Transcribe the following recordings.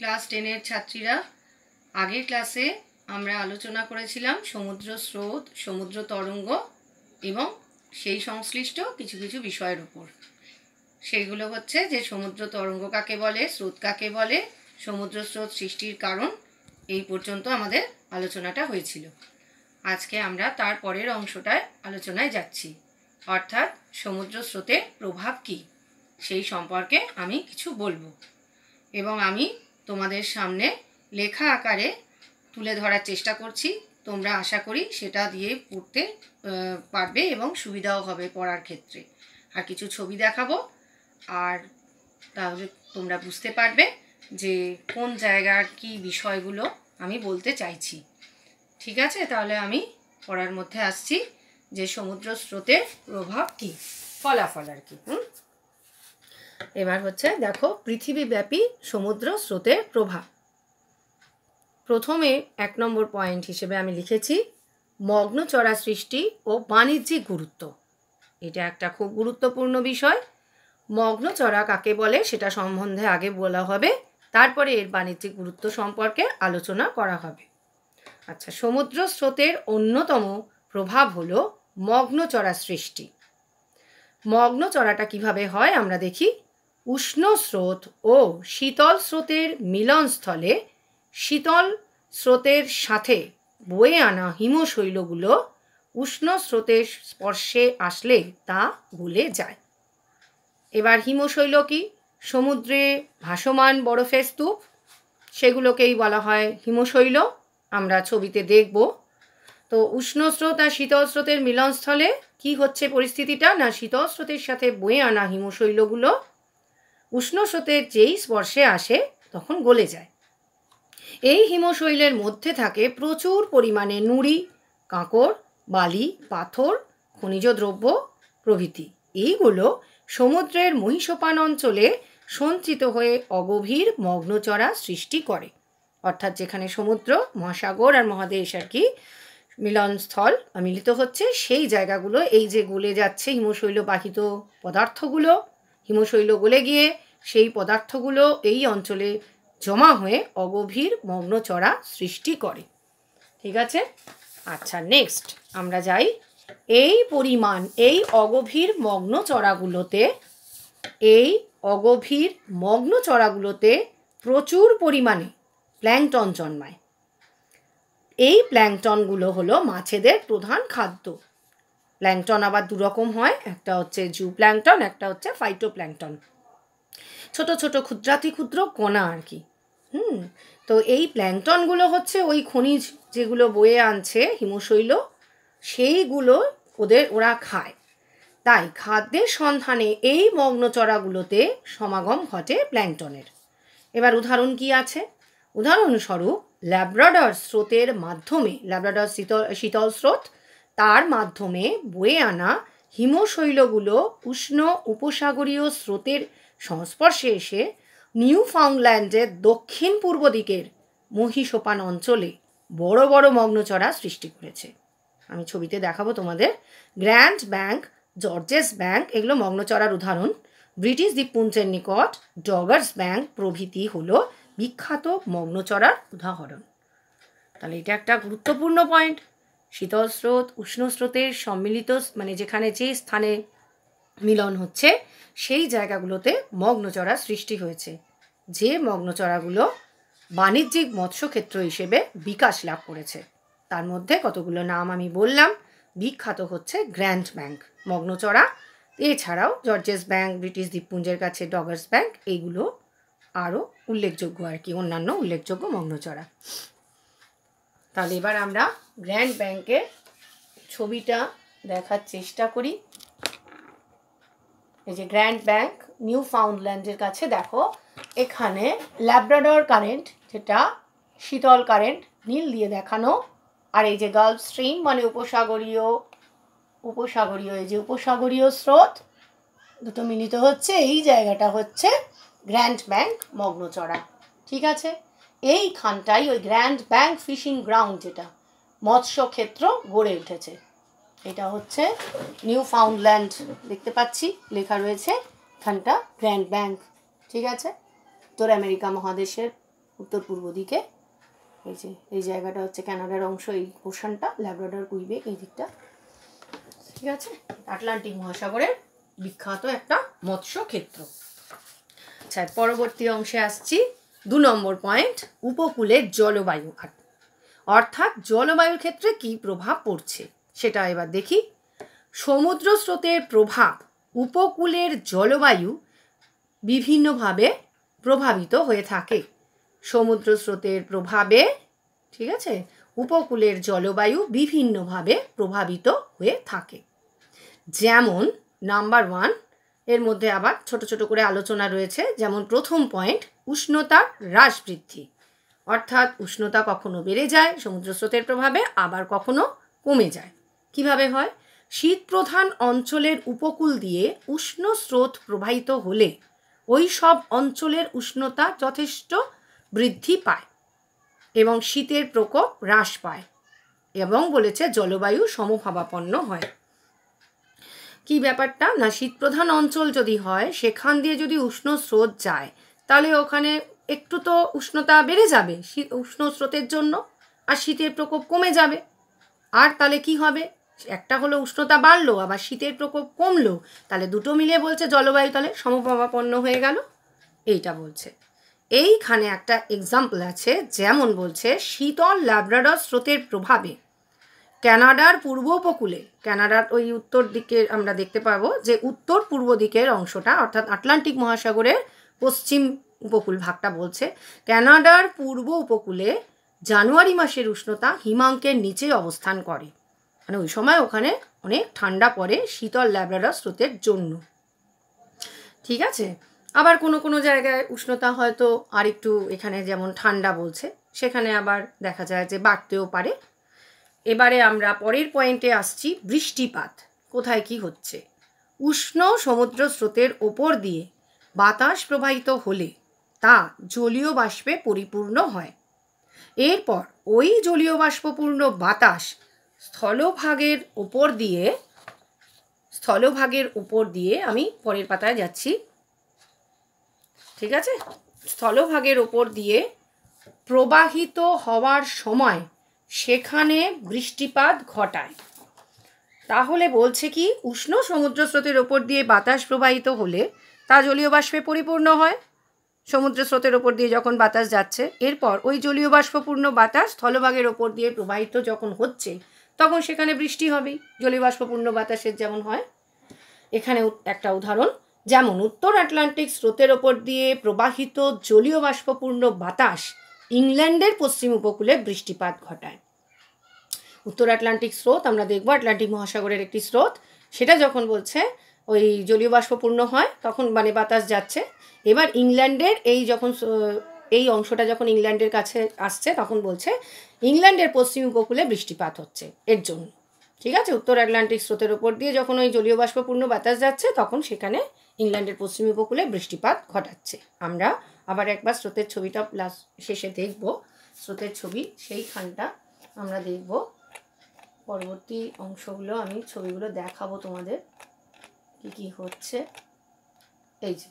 class টেনের ছাত্রীরা আগের ক্লাসে আমরা আলোচনা করেছিলাম সমুদ্র স্রোত সমুদ্র তরঙ্গ এবং সেই সংশ্লিষ্ট কিছু কিছু বিষয়ের উপর সেগুলো হচ্ছে যে সমুদ্র তরঙ্গ কাকে বলে স্রোত কাকে বলে সমুদ্র স্রোত সৃষ্টির কারণ এই পর্যন্ত আমাদের আলোচনাটা হয়েছিল আজকে আমরা তার পরের অংশটায় আলোচনায় যাচ্ছি অর্থাৎ সমুদ্র স্রোতের প্রভাব কী সেই সম্পর্কে আমি কিছু বলবো এবং আমি তোমাদের সামনে লেখা আকারে তুলে ধরার চেষ্টা করছি তোমরা আশা করি সেটা দিয়ে পড়তে পারবে এবং সুবিধাও হবে পড়ার ক্ষেত্রে আর কিছু ছবি দেখাবো আর তাহলে তোমরা বুঝতে পারবে যে কোন জায়গার কি বিষয়গুলো আমি বলতে চাইছি ঠিক আছে তাহলে আমি পড়ার মধ্যে আসছি যে সমুদ্র স্রোতের প্রভাব কী ফলাফল আর কি হুম এবার হচ্ছে দেখো পৃথিবীব্যাপী সমুদ্র স্রোতের প্রভাব প্রথমে এক নম্বর পয়েন্ট হিসেবে আমি লিখেছি মগ্নচরা সৃষ্টি ও বাণিজ্যিক গুরুত্ব এটা একটা খুব গুরুত্বপূর্ণ বিষয় মগ্নচরা কাকে বলে সেটা সম্বন্ধে আগে বলা হবে তারপরে এর বাণিজ্যিক গুরুত্ব সম্পর্কে আলোচনা করা হবে আচ্ছা সমুদ্র স্রোতের অন্যতম প্রভাব হলো মগ্নচরা সৃষ্টি চড়াটা কিভাবে হয় আমরা দেখি উষ্ণ স্রোত ও শীতল স্রোতের মিলনস্থলে শীতল স্রোতের সাথে বয়ে আনা হিমশৈলগুলো উষ্ণ স্রোতের স্পর্শে আসলে তা গুলে যায় এবার হিমশৈল কি সমুদ্রে ভাসমান বরফের স্তূপ সেগুলোকেই বলা হয় হিমশৈল আমরা ছবিতে দেখব তো উষ্ণ স্রোত আর শীতল স্রোতের মিলনস্থলে কি হচ্ছে পরিস্থিতিটা না শীতল স্রোতের সাথে বয়ে আনা হিমশৈলগুলো উষ্ণ স্রোতের যেই স্পর্শে আসে তখন গলে যায় এই হিমশৈলের মধ্যে থাকে প্রচুর পরিমাণে নুড়ি কাঁকড় বালি পাথর খনিজ দ্রব্য প্রভৃতি এইগুলো সমুদ্রের মহিষপান অঞ্চলে সঞ্চিত হয়ে অগভীর মগ্নচরা সৃষ্টি করে অর্থাৎ যেখানে সমুদ্র মহাসাগর আর মহাদেশ আর কি মিলনস্থল মিলিত হচ্ছে সেই জায়গাগুলো এই যে গলে যাচ্ছে হিমশৈল বাহিত পদার্থগুলো হিমশৈল গলে গিয়ে সেই পদার্থগুলো এই অঞ্চলে জমা হয়ে অগভীর মগ্নচড়া সৃষ্টি করে ঠিক আছে আচ্ছা নেক্সট আমরা যাই এই পরিমাণ এই অগভীর মগ্ন চড়াগুলোতে এই অগভীর মগ্ন চড়াগুলোতে প্রচুর পরিমাণে প্ল্যাংটন জন্মায় এই প্ল্যাংটনগুলো হলো মাছেদের প্রধান খাদ্য প্ল্যাংটন আবার দুরকম হয় একটা হচ্ছে জু প্ল্যাংটন একটা হচ্ছে ফাইটো প্ল্যাংটন ছোটো ছোটো ক্ষুদ্রাতি ক্ষুদ্র কণা আর কি হুম তো এই প্ল্যাংটনগুলো হচ্ছে ওই খনিজ যেগুলো বয়ে আনছে হিমশৈল সেইগুলো ওদের ওরা খায় তাই খাদ্যের সন্ধানে এই মগ্নচরাগুলোতে সমাগম ঘটে প্ল্যাংটনের এবার উদাহরণ কি আছে উদাহরণস্বরূপ ল্যাব্রাডার স্রোতের মাধ্যমে ল্যাব্রাডার শীতল শীতল স্রোত তার মাধ্যমে বয়ে আনা হিমশৈলগুলো উষ্ণ উপসাগরীয় স্রোতের সংস্পর্শে এসে নিউ ফাউন্ডল্যান্ডের দক্ষিণ পূর্ব দিকের মহিষোপান অঞ্চলে বড় বড় মগ্নচড়া সৃষ্টি করেছে আমি ছবিতে দেখাবো তোমাদের গ্র্যান্ড ব্যাংক জর্জেস ব্যাংক এগুলো মগ্নচড়ার উদাহরণ ব্রিটিশ দ্বীপপুঞ্জের নিকট ডগার্স ব্যাংক প্রভৃতি হলো বিখ্যাত মগ্নচড়ার উদাহরণ তাহলে এটা একটা গুরুত্বপূর্ণ পয়েন্ট শীতল স্রোত উষ্ণ স্রোতের সম্মিলিত মানে যেখানে যে স্থানে মিলন হচ্ছে সেই জায়গাগুলোতে মগ্নচড়া সৃষ্টি হয়েছে যে মগ্নচড়াগুলো বাণিজ্যিক মৎস্যক্ষেত্র হিসেবে বিকাশ লাভ করেছে তার মধ্যে কতগুলো নাম আমি বললাম বিখ্যাত হচ্ছে গ্র্যান্ড ব্যাংক মগ্নচড়া এছাড়াও জর্জেস ব্যাংক ব্রিটিশ দ্বীপপুঞ্জের কাছে ডগার্স ব্যাঙ্ক এইগুলো আরও উল্লেখযোগ্য আর কি অন্যান্য উল্লেখযোগ্য মগ্নচড়া তাহলে এবার আমরা গ্র্যান্ড ব্যাংকের ছবিটা দেখার চেষ্টা করি এই যে গ্র্যান্ড ব্যাংক নিউ ফাউন্ডল্যান্ডের কাছে দেখো এখানে ল্যাব্রাডর কারেন্ট যেটা শীতল কারেন্ট নীল দিয়ে দেখানো আর এই যে গাল্ফ স্ট্রিম মানে উপসাগরীয় উপসাগরীয় এই যে উপসাগরীয় স্রোত দুটো মিলিত হচ্ছে এই জায়গাটা হচ্ছে গ্র্যান্ড ব্যাংক মগ্নচড়া ঠিক আছে এইখানটাই ওই গ্র্যান্ড ব্যাংক ফিশিং গ্রাউন্ড যেটা মৎস্য ক্ষেত্র গড়ে উঠেছে এটা হচ্ছে নিউ ফাউন্ডল্যান্ড দেখতে পাচ্ছি লেখা রয়েছে এখানটা গ্র্যান্ড ব্যাংক ঠিক আছে উত্তর আমেরিকা মহাদেশের উত্তর পূর্ব দিকে এই যে এই জায়গাটা হচ্ছে ক্যানাডার অংশ এই পোর্শনটা ল্যাবরেটর কুইবে এই দিকটা ঠিক আছে আটলান্টিক মহাসাগরের বিখ্যাত একটা মৎস্য ক্ষেত্র আচ্ছা পরবর্তী অংশে আসছি দু নম্বর পয়েন্ট উপকূলের জলবায়ু অর্থাৎ জলবায়ুর ক্ষেত্রে কি প্রভাব পড়ছে সেটা এবার দেখি সমুদ্র স্রোতের প্রভাব উপকূলের জলবায়ু বিভিন্নভাবে প্রভাবিত হয়ে থাকে সমুদ্র স্রোতের প্রভাবে ঠিক আছে উপকূলের জলবায়ু বিভিন্নভাবে প্রভাবিত হয়ে থাকে যেমন নাম্বার ওয়ান এর মধ্যে আবার ছোট ছোট করে আলোচনা রয়েছে যেমন প্রথম পয়েন্ট উষ্ণতা হ্রাস বৃদ্ধি অর্থাৎ উষ্ণতা কখনো বেড়ে যায় সমুদ্র স্রোতের প্রভাবে আবার কখনো কমে যায় কিভাবে হয় শীত প্রধান অঞ্চলের উপকূল দিয়ে উষ্ণ স্রোত প্রবাহিত হলে ওই সব অঞ্চলের উষ্ণতা যথেষ্ট বৃদ্ধি পায় এবং শীতের প্রকোপ হ্রাস পায় এবং বলেছে জলবায়ু সমভাবাপন্ন হয় কি ব্যাপারটা না শীতপ্রধান অঞ্চল যদি হয় সেখান দিয়ে যদি উষ্ণ স্রোত যায় তাহলে ওখানে একটু তো উষ্ণতা বেড়ে যাবে শীত উষ্ণ স্রোতের জন্য আর শীতের প্রকোপ কমে যাবে আর তাহলে কি হবে একটা হলো উষ্ণতা বাড়লো আবার শীতের প্রকোপ কমলো তাহলে দুটো মিলে বলছে জলবায়ু তাহলে সমভাবাপন্ন হয়ে গেল এইটা বলছে এইখানে একটা এক্সাম্পল আছে যেমন বলছে শীতল ল্যাব্রাডর স্রোতের প্রভাবে ক্যানাডার পূর্ব উপকূলে ক্যানাডার ওই উত্তর দিকে আমরা দেখতে পাবো যে উত্তর পূর্ব দিকের অংশটা অর্থাৎ আটলান্টিক মহাসাগরের পশ্চিম উপকূল ভাগটা বলছে ক্যানাডার পূর্ব উপকূলে জানুয়ারি মাসের উষ্ণতা হিমাঙ্কের নিচে অবস্থান করে মানে ওই সময় ওখানে অনেক ঠান্ডা পড়ে শীতল ল্যাব্রাডার স্রোতের জন্য ঠিক আছে আবার কোনো কোনো জায়গায় উষ্ণতা হয়তো আর একটু এখানে যেমন ঠান্ডা বলছে সেখানে আবার দেখা যায় যে বাড়তেও পারে এবারে আমরা পরের পয়েন্টে আসছি বৃষ্টিপাত কোথায় কি হচ্ছে উষ্ণ সমুদ্র স্রোতের ওপর দিয়ে বাতাস প্রবাহিত হলে তা জলীয় বাষ্পে পরিপূর্ণ হয় এরপর ওই জলীয় বাষ্পপূর্ণ বাতাস স্থলভাগের উপর দিয়ে স্থলভাগের উপর দিয়ে আমি পরের পাতায় যাচ্ছি ঠিক আছে স্থলভাগের ওপর দিয়ে প্রবাহিত হওয়ার সময় সেখানে বৃষ্টিপাত ঘটায় তাহলে বলছে কি উষ্ণ সমুদ্র স্রোতের ওপর দিয়ে বাতাস প্রবাহিত হলে তা জলীয় বাষ্পে পরিপূর্ণ হয় সমুদ্র স্রোতের ওপর দিয়ে যখন বাতাস যাচ্ছে এরপর ওই জলীয় বাষ্পপূর্ণ বাতাস স্থলভাগের ওপর দিয়ে প্রবাহিত যখন হচ্ছে তখন সেখানে বৃষ্টি হবেই জলীয় বাষ্পপূর্ণ বাতাসের যেমন হয় এখানে একটা উদাহরণ যেমন উত্তর আটলান্টিক স্রোতের ওপর দিয়ে প্রবাহিত জলীয় বাষ্পপূর্ণ বাতাস ইংল্যান্ডের পশ্চিম উপকূলে বৃষ্টিপাত ঘটায় উত্তর আটলান্টিক স্রোত আমরা দেখব আটলান্টিক মহাসাগরের একটি স্রোত সেটা যখন বলছে ওই জলীয় পূর্ণ হয় তখন মানে বাতাস যাচ্ছে এবার ইংল্যান্ডের এই যখন এই অংশটা যখন ইংল্যান্ডের কাছে আসছে তখন বলছে ইংল্যান্ডের পশ্চিম উপকূলে বৃষ্টিপাত হচ্ছে এর জন্য ঠিক আছে উত্তর আটলান্টিক স্রোতের উপর দিয়ে যখন ওই জলীয় বাষ্পপূর্ণ বাতাস যাচ্ছে তখন সেখানে ইংল্যান্ডের পশ্চিম উপকূলে বৃষ্টিপাত ঘটাচ্ছে আমরা আবার একবার স্রোতের ছবিটা লাস্ট শেষে দেখব স্রোতের ছবি সেইখানটা আমরা দেখব পরবর্তী অংশগুলো আমি ছবিগুলো দেখাবো তোমাদের কি কি হচ্ছে এই যে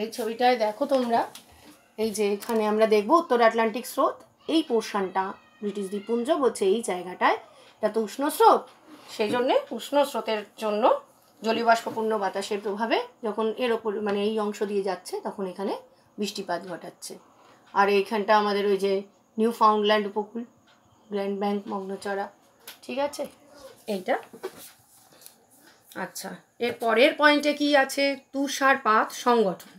এই ছবিটায় দেখো তোমরা এই যে এখানে আমরা দেখব উত্তর আটলান্টিক স্রোত এই পোর্শনটা ব্রিটিশ দ্বীপপুঞ্জ বলছে এই জায়গাটায় এটা তো উষ্ণ স্রোত সেই জন্যে উষ্ণ স্রোতের জন্য জলীয়বাষ্পপূর্ণ বাতাসের প্রভাবে যখন এর ওপর মানে এই অংশ দিয়ে যাচ্ছে তখন এখানে বৃষ্টিপাত ঘটাচ্ছে আর এইখানটা আমাদের ওই যে নিউ ফাউন্ডল্যান্ড উপকূল গ্র্যান্ড ব্যাংক মগ্নচড়া ঠিক আছে এইটা আচ্ছা এর পরের পয়েন্টে কি আছে তুষারপাত সংগঠন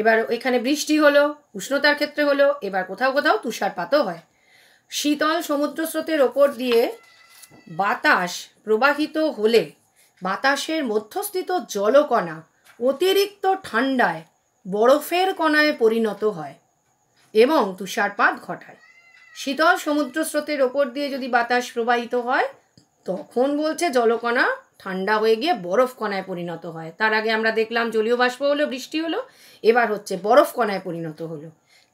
এবার এখানে বৃষ্টি হলো উষ্ণতার ক্ষেত্রে হলো এবার কোথাও কোথাও তুষারপাতও হয় শীতল সমুদ্র স্রোতের ওপর দিয়ে বাতাস প্রবাহিত হলে বাতাসের মধ্যস্থিত জলকণা অতিরিক্ত ঠান্ডায় বরফের কণায় পরিণত হয় এবং তুষারপাত ঘটায় শীতল সমুদ্র স্রোতের ওপর দিয়ে যদি বাতাস প্রবাহিত হয় তখন বলছে জলকণা ঠান্ডা হয়ে গিয়ে বরফ কণায় পরিণত হয় তার আগে আমরা দেখলাম জলীয় বাষ্প হলো বৃষ্টি হলো এবার হচ্ছে বরফ কণায় পরিণত হলো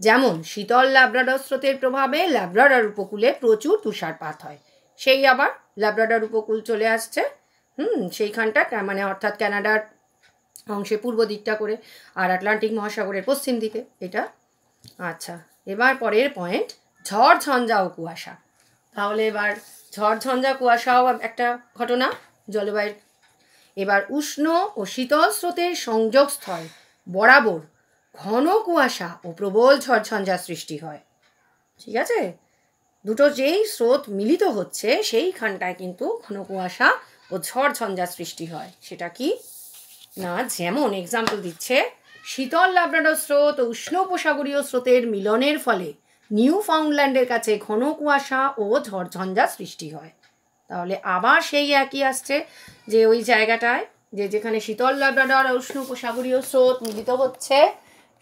যেমন শীতল ল্যাব্রাডর স্রোতের প্রভাবে ল্যাব্রাডার উপকূলে প্রচুর তুষারপাত হয় সেই আবার ল্যাব্রাডার উপকূল চলে আসছে হুম সেইখানটা মানে অর্থাৎ ক্যানাডার অংশে পূর্ব দিকটা করে আর আটলান্টিক মহাসাগরের পশ্চিম দিকে এটা আচ্ছা এবার পরের পয়েন্ট ঝড় ঝঞ্ঝা ও কুয়াশা তাহলে এবার ঝড় ঝঞ্ঝা কুয়াশাও একটা ঘটনা জলবায়ুর এবার উষ্ণ ও শীতল স্রোতের সংযোগস্থল বরাবর ঘন কুয়াশা ও প্রবল ঝড়ঝঞ্ঝা সৃষ্টি হয় ঠিক আছে দুটো যেই স্রোত মিলিত হচ্ছে সেইখানটায় কিন্তু ঘন কুয়াশা ও ঝড়ঝঞ্ঝা সৃষ্টি হয় সেটা কি না যেমন এক্সাম্পল দিচ্ছে শীতল লাবরাডর স্রোত ও উষ্ণ উপসাগরীয় স্রোতের মিলনের ফলে নিউ ফাউন্ডল্যান্ডের কাছে ঘন কুয়াশা ও ঝড়ঝঞ্ঝা সৃষ্টি হয় তাহলে আবার সেই একই আসছে যে ওই জায়গাটায় যে যেখানে শীতল লাভ্রাডর উষ্ণ উপসাগরীয় স্রোত মিলিত হচ্ছে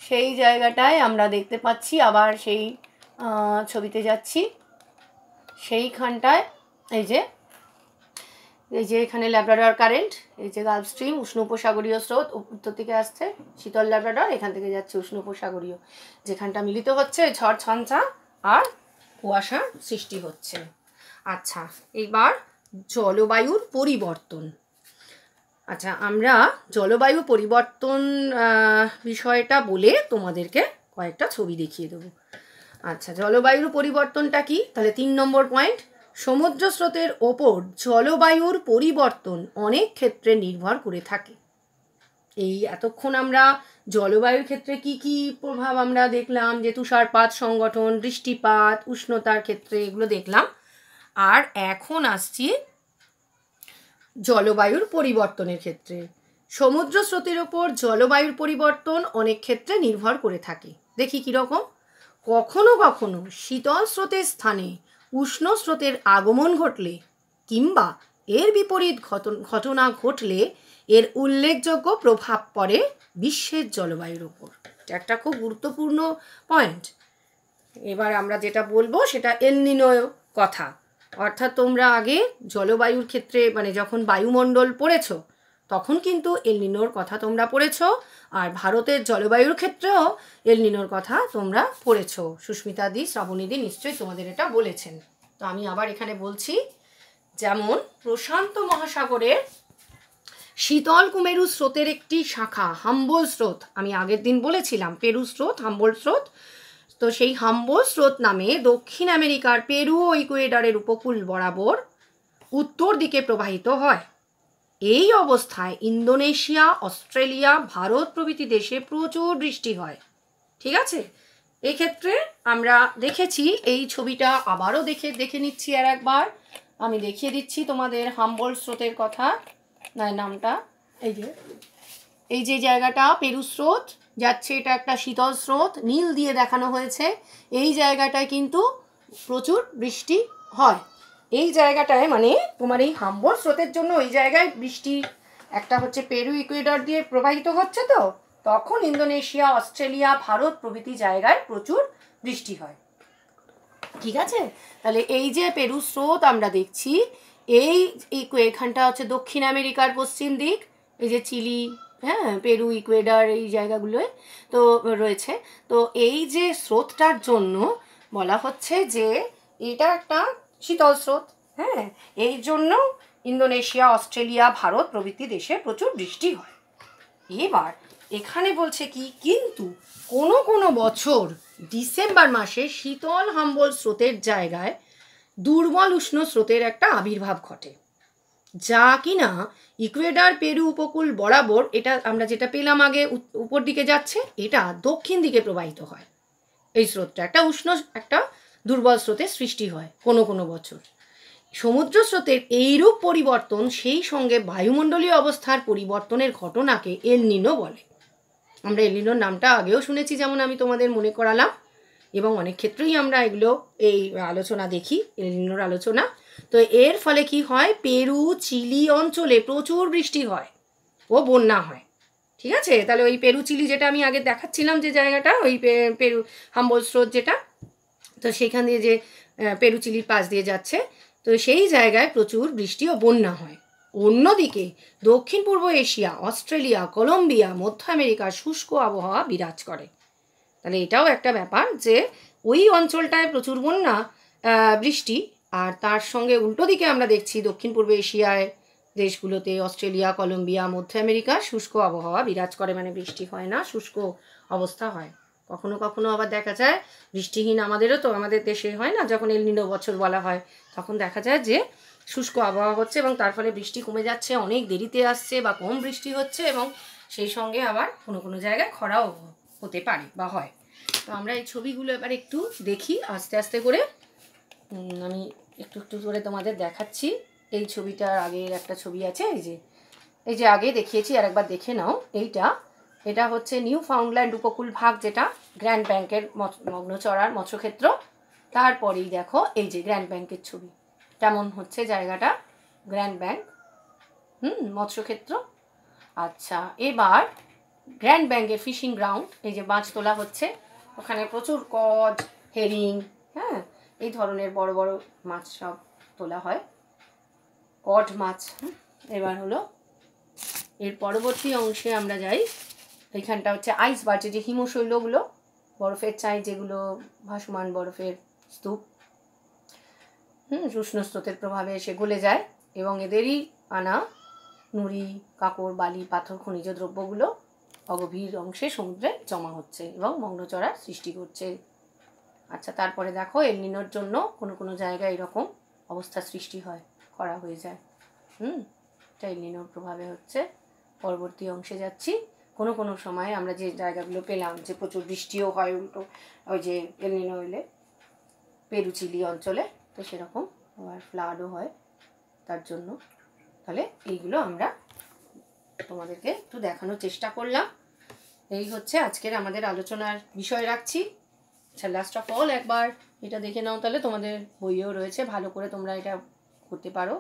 সেই জায়গাটায় আমরা দেখতে পাচ্ছি আবার সেই ছবিতে যাচ্ছি সেইখানটায় এই যে এই যে এখানে ল্যাব্রাডর কারেন্ট এই যে গালফ স্ট্রিম উষ্ণ উপসাগরীয় স্রোত উত্তর থেকে আসছে শীতল ল্যাব্রাডর এখান থেকে যাচ্ছে উষ্ণ উপসাগরীয় যেখানটা মিলিত হচ্ছে ঝড় ছঞ্চা আর কুয়াশার সৃষ্টি হচ্ছে আচ্ছা এবার জলবায়ুর পরিবর্তন আচ্ছা আমরা জলবায়ু পরিবর্তন বিষয়টা বলে তোমাদেরকে কয়েকটা ছবি দেখিয়ে দেবো আচ্ছা জলবায়ুর পরিবর্তনটা কি তাহলে তিন নম্বর পয়েন্ট সমুদ্র স্রোতের ওপর জলবায়ুর পরিবর্তন অনেক ক্ষেত্রে নির্ভর করে থাকে এই এতক্ষণ আমরা জলবায়ুর ক্ষেত্রে কি কি প্রভাব আমরা দেখলাম যে তুষারপাত সংগঠন বৃষ্টিপাত উষ্ণতার ক্ষেত্রে এগুলো দেখলাম আর এখন আসছি জলবায়ুর পরিবর্তনের ক্ষেত্রে সমুদ্র স্রোতের ওপর জলবায়ুর পরিবর্তন অনেক ক্ষেত্রে নির্ভর করে থাকে দেখি কীরকম কখনো কখনো শীতল স্রোতের স্থানে উষ্ণ স্রোতের আগমন ঘটলে কিংবা এর বিপরীত ঘটনা ঘটলে এর উল্লেখযোগ্য প্রভাব পড়ে বিশ্বের জলবায়ুর ওপর একটা খুব গুরুত্বপূর্ণ পয়েন্ট এবার আমরা যেটা বলবো সেটা এলনিনয় কথা অর্থাৎ তোমরা আগে জলবায়ুর ক্ষেত্রে মানে যখন বায়ুমণ্ডল পড়েছ তখন কিন্তু এলনিনোর কথা তোমরা পড়েছ আর ভারতের জলবায়ুর ক্ষেত্রেও এলনিনোর কথা তোমরা পড়েছ দি শ্রাবণীদি নিশ্চয়ই তোমাদের এটা বলেছেন তো আমি আবার এখানে বলছি যেমন প্রশান্ত মহাসাগরের শীতল কুমেরু স্রোতের একটি শাখা হাম্বল স্রোত আমি আগের দিন বলেছিলাম পেরু স্রোত হাম্বল স্রোত তো সেই হাম্বো স্রোত নামে দক্ষিণ আমেরিকার পেরু ও ইকুয়েডারের উপকূল বরাবর উত্তর দিকে প্রবাহিত হয় এই অবস্থায় ইন্দোনেশিয়া অস্ট্রেলিয়া ভারত প্রভৃতি দেশে প্রচুর বৃষ্টি হয় ঠিক আছে এক্ষেত্রে আমরা দেখেছি এই ছবিটা আবারও দেখে দেখে নিচ্ছি আর একবার আমি দেখিয়ে দিচ্ছি তোমাদের হাম্বল স্রোতের কথা নয় নামটা এই যে এই যে জায়গাটা পেরু স্রোত যাচ্ছে এটা একটা শীতল স্রোত নীল দিয়ে দেখানো হয়েছে এই জায়গাটায় কিন্তু প্রচুর বৃষ্টি হয় এই জায়গাটায় মানে তোমার এই হাম্বর স্রোতের জন্য ওই জায়গায় বৃষ্টি একটা হচ্ছে পেরু ইকুয়েডর দিয়ে প্রবাহিত হচ্ছে তো তখন ইন্দোনেশিয়া অস্ট্রেলিয়া ভারত প্রভৃতি জায়গায় প্রচুর বৃষ্টি হয় ঠিক আছে তাহলে এই যে পেরু স্রোত আমরা দেখছি এই এখানটা হচ্ছে দক্ষিণ আমেরিকার পশ্চিম দিক এই যে চিলি হ্যাঁ পেরু ইকুয়েডার এই জায়গাগুলোয় তো রয়েছে তো এই যে স্রোতটার জন্য বলা হচ্ছে যে এটা একটা শীতল স্রোত হ্যাঁ এই জন্য ইন্দোনেশিয়া অস্ট্রেলিয়া ভারত প্রভৃতি দেশে প্রচুর বৃষ্টি হয় এবার এখানে বলছে কি কিন্তু কোনো কোনো বছর ডিসেম্বর মাসে শীতল হাম্বল স্রোতের জায়গায় দুর্বল উষ্ণ স্রোতের একটা আবির্ভাব ঘটে যা কিনা ইকুয়েডার পেরু উপকূল বরাবর এটা আমরা যেটা পেলাম আগে উপর দিকে যাচ্ছে এটা দক্ষিণ দিকে প্রবাহিত হয় এই স্রোতটা একটা উষ্ণ একটা দুর্বল স্রোতের সৃষ্টি হয় কোনো কোনো বছর সমুদ্র স্রোতের এইরূপ পরিবর্তন সেই সঙ্গে বায়ুমণ্ডলীয় অবস্থার পরিবর্তনের ঘটনাকে এলনিনো বলে আমরা এলনিনোর নামটা আগেও শুনেছি যেমন আমি তোমাদের মনে করালাম এবং অনেক ক্ষেত্রেই আমরা এগুলো এই আলোচনা দেখি এলনিনোর আলোচনা তো এর ফলে কি হয় পেরু চিলি অঞ্চলে প্রচুর বৃষ্টি হয় ও বন্যা হয় ঠিক আছে তাহলে ওই পেরু চিলি যেটা আমি আগে দেখাচ্ছিলাম যে জায়গাটা ওই পেরু হাম্বল স্রোত যেটা তো সেখান দিয়ে যে পেরু চিলির পাশ দিয়ে যাচ্ছে তো সেই জায়গায় প্রচুর বৃষ্টি ও বন্যা হয় অন্যদিকে দক্ষিণ পূর্ব এশিয়া অস্ট্রেলিয়া কলম্বিয়া মধ্য আমেরিকা শুষ্ক আবহাওয়া বিরাজ করে তাহলে এটাও একটা ব্যাপার যে ওই অঞ্চলটায় প্রচুর বন্যা বৃষ্টি আর তার সঙ্গে উল্টো দিকে আমরা দেখছি দক্ষিণ পূর্ব এশিয়ায় দেশগুলোতে অস্ট্রেলিয়া কলম্বিয়া মধ্য আমেরিকা শুষ্ক আবহাওয়া বিরাজ করে মানে বৃষ্টি হয় না শুষ্ক অবস্থা হয় কখনো কখনো আবার দেখা যায় বৃষ্টিহীন আমাদেরও তো আমাদের দেশে হয় না যখন এল নিন বছর বলা হয় তখন দেখা যায় যে শুষ্ক আবহাওয়া হচ্ছে এবং তার ফলে বৃষ্টি কমে যাচ্ছে অনেক দেরিতে আসছে বা কম বৃষ্টি হচ্ছে এবং সেই সঙ্গে আবার কোনো কোনো জায়গায় খরাও হতে পারে বা হয় তো আমরা এই ছবিগুলো এবার একটু দেখি আস্তে আস্তে করে আমি একটু একটু করে তোমাদের দেখাচ্ছি এই ছবিটার আগের একটা ছবি আছে এই যে এই যে আগে দেখিয়েছি আর একবার দেখে নাও এইটা এটা হচ্ছে নিউ ফাউন্ডল্যান্ড উপকূল ভাগ যেটা গ্র্যান্ড ব্যাংকের মগ্নচড়ার মৎস্যক্ষেত্র তারপরেই দেখো এই যে গ্র্যান্ড ব্যাংকের ছবি কেমন হচ্ছে জায়গাটা গ্র্যান্ড ব্যাংক হুম মৎস্যক্ষেত্র আচ্ছা এবার গ্র্যান্ড ব্যাংকের ফিশিং গ্রাউন্ড এই যে মাছ তোলা হচ্ছে ওখানে প্রচুর কজ হেরিং হ্যাঁ এই ধরনের বড় বড় মাছ সব তোলা হয় কট মাছ এবার হলো এর পরবর্তী অংশে আমরা যাই এখানটা হচ্ছে আইস বাটে যে হিমশৈলগুলো বরফের চাই যেগুলো ভাসমান বরফের স্তূপ হুম উষ্ণ স্রোতের প্রভাবে এসে গলে যায় এবং এদেরই আনা নুড়ি কাকর বালি পাথর খনিজ দ্রব্যগুলো অগভীর অংশে সমুদ্রে জমা হচ্ছে এবং মগ্নচড়ার সৃষ্টি করছে আচ্ছা তারপরে দেখো এমনিনোর জন্য কোনো কোনো জায়গায় এরকম অবস্থা সৃষ্টি হয় করা হয়ে যায় হুম এটা এমনিনোর প্রভাবে হচ্ছে পরবর্তী অংশে যাচ্ছি কোনো কোনো সময় আমরা যে জায়গাগুলো পেলাম যে প্রচুর বৃষ্টিও হয় উল্টো ওই যে এমনিনো হইলে পেরুচিলি অঞ্চলে তো সেরকম আবার ফ্লাডও হয় তার জন্য তাহলে এইগুলো আমরা তোমাদেরকে একটু দেখানোর চেষ্টা করলাম এই হচ্ছে আজকের আমাদের আলোচনার বিষয় রাখছি আচ্ছা লাস্ট অফ অল একবার এটা দেখে নাও তাহলে তোমাদের বইয়েও রয়েছে ভালো করে তোমরা এটা করতে পারো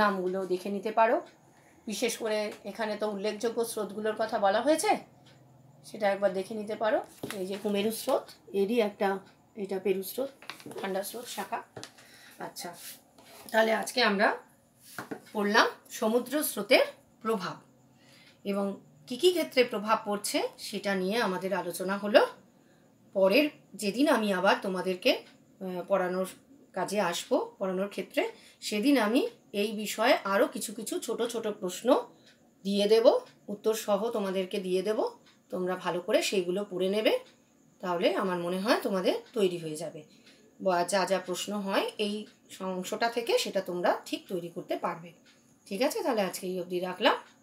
নামগুলো দেখে নিতে পারো বিশেষ করে এখানে তো উল্লেখযোগ্য স্রোতগুলোর কথা বলা হয়েছে সেটা একবার দেখে নিতে পারো এই যে কুমেরু স্রোত এরই একটা এটা পেরু স্রোত ঠান্ডা স্রোত শাখা আচ্ছা তাহলে আজকে আমরা পড়লাম সমুদ্র স্রোতের প্রভাব এবং কী কী ক্ষেত্রে প্রভাব পড়ছে সেটা নিয়ে আমাদের আলোচনা হলো পরের যেদিন আমি আবার তোমাদেরকে পড়ানোর কাজে আসব পড়ানোর ক্ষেত্রে সেদিন আমি এই বিষয়ে আরও কিছু কিছু ছোট ছোট প্রশ্ন দিয়ে দেব উত্তর সহ তোমাদেরকে দিয়ে দেব তোমরা ভালো করে সেইগুলো পড়ে নেবে তাহলে আমার মনে হয় তোমাদের তৈরি হয়ে যাবে বা যা যা প্রশ্ন হয় এই অংশটা থেকে সেটা তোমরা ঠিক তৈরি করতে পারবে ঠিক আছে তাহলে আজকে এই অবধি রাখলাম